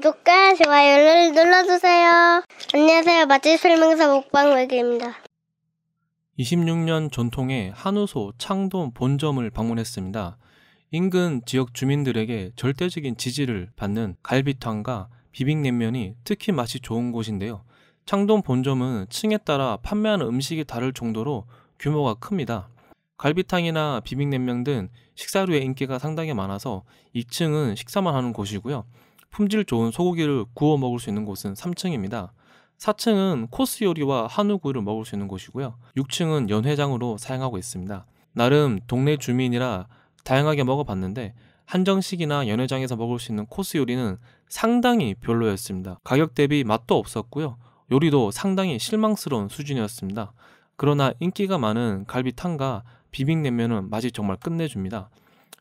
구독과 좋아요를 눌러주세요. 안녕하세요. 맛집 설명서 먹방 외계입니다. 26년 전통의 한우소 창동 본점을 방문했습니다. 인근 지역 주민들에게 절대적인 지지를 받는 갈비탕과 비빔냉면이 특히 맛이 좋은 곳인데요. 창동 본점은 층에 따라 판매하는 음식이 다를 정도로 규모가 큽니다. 갈비탕이나 비빔냉면 등 식사류의 인기가 상당히 많아서 2층은 식사만 하는 곳이고요. 품질 좋은 소고기를 구워 먹을 수 있는 곳은 3층입니다. 4층은 코스 요리와 한우구이를 먹을 수 있는 곳이고요. 6층은 연회장으로 사용하고 있습니다. 나름 동네 주민이라 다양하게 먹어봤는데 한정식이나 연회장에서 먹을 수 있는 코스 요리는 상당히 별로였습니다. 가격 대비 맛도 없었고요. 요리도 상당히 실망스러운 수준이었습니다. 그러나 인기가 많은 갈비탕과 비빔냉면은 맛이 정말 끝내줍니다.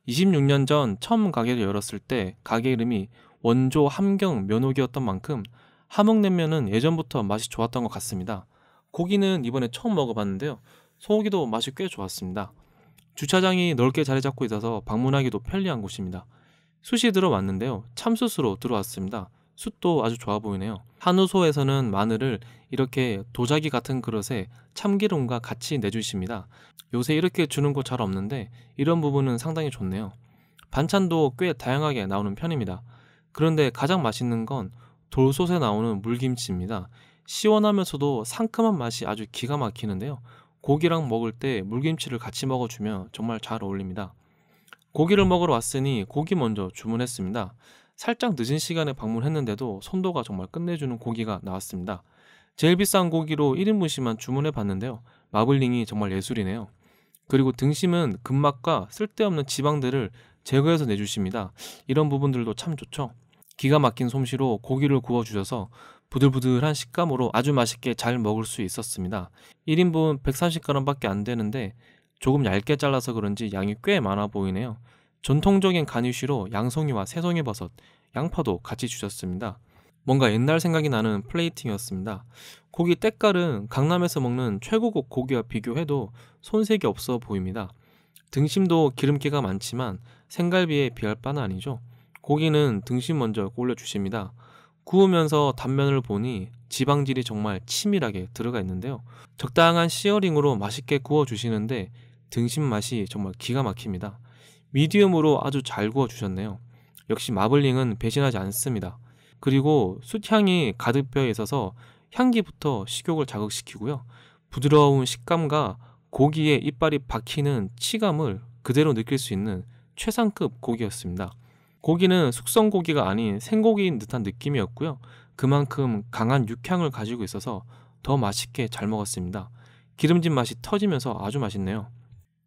26년 전 처음 가게를 열었을 때 가게 이름이 원조 함경 면옥이었던 만큼 함흥냉면은 예전부터 맛이 좋았던 것 같습니다. 고기는 이번에 처음 먹어봤는데요. 소고기도 맛이 꽤 좋았습니다. 주차장이 넓게 자리 잡고 있어서 방문하기도 편리한 곳입니다. 숯이 들어왔는데요. 참숯으로 들어왔습니다. 숯도 아주 좋아 보이네요. 한우소에서는 마늘을 이렇게 도자기 같은 그릇에 참기름과 같이 내주십니다. 요새 이렇게 주는 곳 잘 없는데 이런 부분은 상당히 좋네요. 반찬도 꽤 다양하게 나오는 편입니다. 그런데 가장 맛있는 건 돌솥에 나오는 물김치입니다. 시원하면서도 상큼한 맛이 아주 기가 막히는데요. 고기랑 먹을 때 물김치를 같이 먹어주면 정말 잘 어울립니다. 고기를 먹으러 왔으니 고기 먼저 주문했습니다. 살짝 늦은 시간에 방문했는데도 손도가 정말 끝내주는 고기가 나왔습니다. 제일 비싼 고기로 1인분씩만 주문해 봤는데요. 마블링이 정말 예술이네요. 그리고 등심은 근막과 쓸데없는 지방들을 제거해서 내주십니다. 이런 부분들도 참 좋죠. 기가 막힌 솜씨로 고기를 구워주셔서 부들부들한 식감으로 아주 맛있게 잘 먹을 수 있었습니다. 1인분 130g밖에 안 되는데 조금 얇게 잘라서 그런지 양이 꽤 많아 보이네요. 전통적인 간이쉬로 양송이와 새송이 버섯, 양파도 같이 주셨습니다. 뭔가 옛날 생각이 나는 플레이팅이었습니다. 고기 때깔은 강남에서 먹는 최고급 고기와 비교해도 손색이 없어 보입니다. 등심도 기름기가 많지만 생갈비에 비할 바는 아니죠. 고기는 등심 먼저 올려주십니다. 구우면서 단면을 보니 지방질이 정말 치밀하게 들어가 있는데요. 적당한 시어링으로 맛있게 구워주시는데 등심 맛이 정말 기가 막힙니다. 미디움으로 아주 잘 구워주셨네요. 역시 마블링은 배신하지 않습니다. 그리고 숯향이 가득 뼈에 있어서 향기부터 식욕을 자극시키고요. 부드러운 식감과 고기의 이빨이 박히는 치감을 그대로 느낄 수 있는 최상급 고기였습니다. 고기는 숙성 고기가 아닌 생고기인 듯한 느낌이었고요. 그만큼 강한 육향을 가지고 있어서 더 맛있게 잘 먹었습니다. 기름진 맛이 터지면서 아주 맛있네요.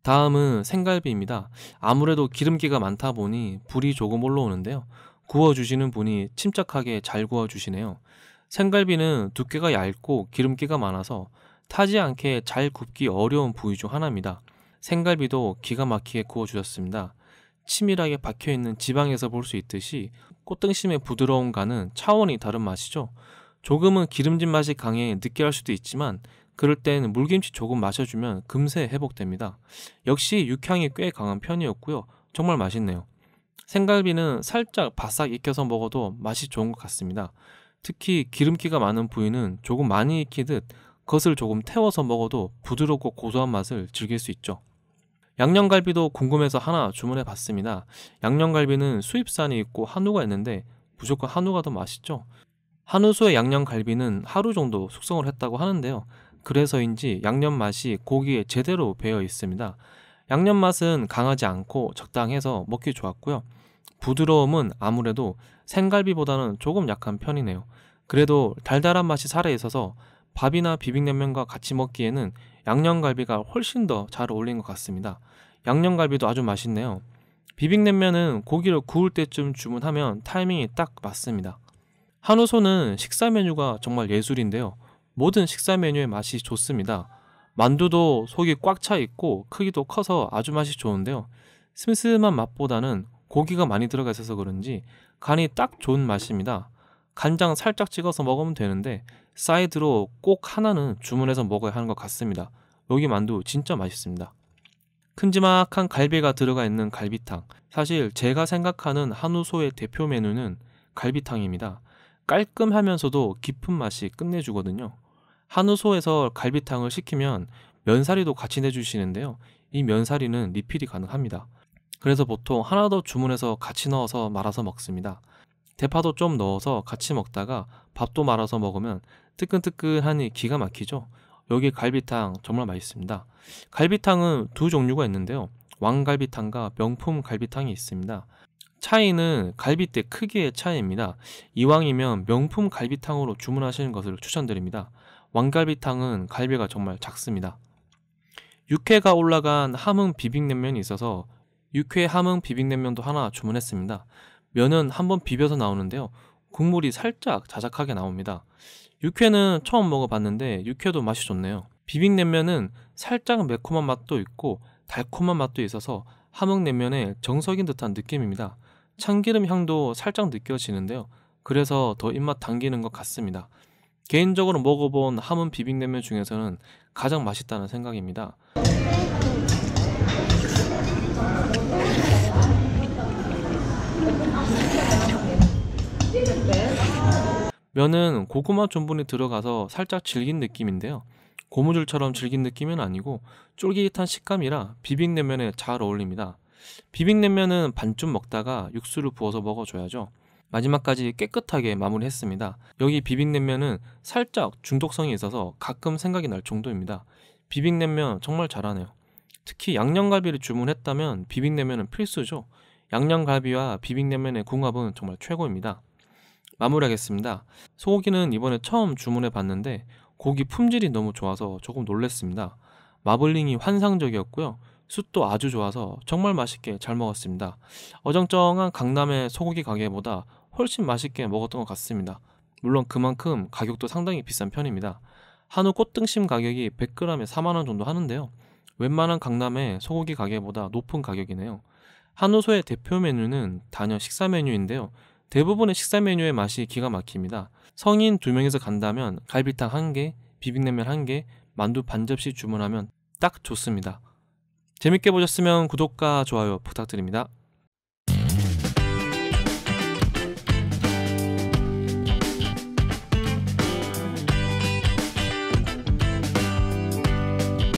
다음은 생갈비입니다. 아무래도 기름기가 많다 보니 불이 조금 올라오는데요. 구워주시는 분이 침착하게 잘 구워주시네요. 생갈비는 두께가 얇고 기름기가 많아서 타지 않게 잘 굽기 어려운 부위 중 하나입니다. 생갈비도 기가 막히게 구워주셨습니다. 치밀하게 박혀있는 지방에서 볼 수 있듯이 꽃등심의 부드러운과는 차원이 다른 맛이죠. 조금은 기름진 맛이 강해 느끼할 수도 있지만 그럴 때는 물김치 조금 마셔주면 금세 회복됩니다. 역시 육향이 꽤 강한 편이었고요. 정말 맛있네요. 생갈비는 살짝 바싹 익혀서 먹어도 맛이 좋은 것 같습니다. 특히 기름기가 많은 부위는 조금 많이 익히듯 겉을 조금 태워서 먹어도 부드럽고 고소한 맛을 즐길 수 있죠. 양념갈비도 궁금해서 하나 주문해 봤습니다. 양념갈비는 수입산이 있고 한우가 있는데 무조건 한우가 더 맛있죠. 한우소의 양념갈비는 하루 정도 숙성을 했다고 하는데요. 그래서인지 양념 맛이 고기에 제대로 배어 있습니다. 양념 맛은 강하지 않고 적당해서 먹기 좋았고요. 부드러움은 아무래도 생갈비보다는 조금 약한 편이네요. 그래도 달달한 맛이 살아있어서 밥이나 비빔냉면과 같이 먹기에는 양념갈비가 훨씬 더 잘 어울린 것 같습니다. 양념갈비도 아주 맛있네요. 비빔냉면은 고기를 구울 때쯤 주문하면 타이밍이 딱 맞습니다. 한우소는 식사 메뉴가 정말 예술인데요. 모든 식사 메뉴의 맛이 좋습니다. 만두도 속이 꽉 차 있고 크기도 커서 아주 맛이 좋은데요. 슴슴한 맛보다는 고기가 많이 들어가 있어서 그런지 간이 딱 좋은 맛입니다. 간장 살짝 찍어서 먹으면 되는데 사이드로 꼭 하나는 주문해서 먹어야 하는 것 같습니다. 여기 만두 진짜 맛있습니다. 큼지막한 갈비가 들어가 있는 갈비탕. 사실 제가 생각하는 한우소의 대표 메뉴는 갈비탕입니다. 깔끔하면서도 깊은 맛이 끝내주거든요. 한우소에서 갈비탕을 시키면 면사리도 같이 내주시는데요. 이 면사리는 리필이 가능합니다. 그래서 보통 하나 더 주문해서 같이 넣어서 말아서 먹습니다. 대파도 좀 넣어서 같이 먹다가 밥도 말아서 먹으면 뜨끈뜨끈하니 기가 막히죠. 여기 갈비탕 정말 맛있습니다. 갈비탕은 두 종류가 있는데요. 왕갈비탕과 명품 갈비탕이 있습니다. 차이는 갈비대 크기의 차이입니다. 이왕이면 명품 갈비탕으로 주문하시는 것을 추천드립니다. 왕갈비탕은 갈비가 정말 작습니다. 육회가 올라간 함흥 비빔냉면이 있어서 육회 함흥 비빔냉면도 하나 주문했습니다. 면은 한번 비벼서 나오는데요. 국물이 살짝 자작하게 나옵니다. 육회는 처음 먹어봤는데 육회도 맛이 좋네요. 비빔냉면은 살짝 매콤한 맛도 있고 달콤한 맛도 있어서 함흥냉면의 정석인 듯한 느낌입니다. 참기름 향도 살짝 느껴지는데요. 그래서 더 입맛 당기는 것 같습니다. 개인적으로 먹어본 함흥 비빔냉면 중에서는 가장 맛있다는 생각입니다. 면은 고구마 전분이 들어가서 살짝 질긴 느낌인데요. 고무줄처럼 질긴 느낌은 아니고 쫄깃한 식감이라 비빔냉면에 잘 어울립니다. 비빔냉면은 반쯤 먹다가 육수를 부어서 먹어줘야죠. 마지막까지 깨끗하게 마무리했습니다. 여기 비빔냉면은 살짝 중독성이 있어서 가끔 생각이 날 정도입니다. 비빔냉면 정말 잘하네요. 특히 양념갈비를 주문했다면 비빔냉면은 필수죠. 양념갈비와 비빔냉면의 궁합은 정말 최고입니다. 마무리하겠습니다. 소고기는 이번에 처음 주문해 봤는데 고기 품질이 너무 좋아서 조금 놀랬습니다. 마블링이 환상적이었고요. 숯도 아주 좋아서 정말 맛있게 잘 먹었습니다. 어정쩡한 강남의 소고기 가게보다 훨씬 맛있게 먹었던 것 같습니다. 물론 그만큼 가격도 상당히 비싼 편입니다. 한우 꽃등심 가격이 100g에 4만원 정도 하는데요. 웬만한 강남의 소고기 가게보다 높은 가격이네요. 한우소의 대표 메뉴는 단연 식사 메뉴인데요. 대부분의 식사 메뉴의 맛이 기가 막힙니다. 성인 2명에서 간다면 갈비탕 1개 비빔냉면 1개 만두 반 접시 주문하면 딱 좋습니다. 재밌게 보셨으면 구독과 좋아요 부탁드립니다.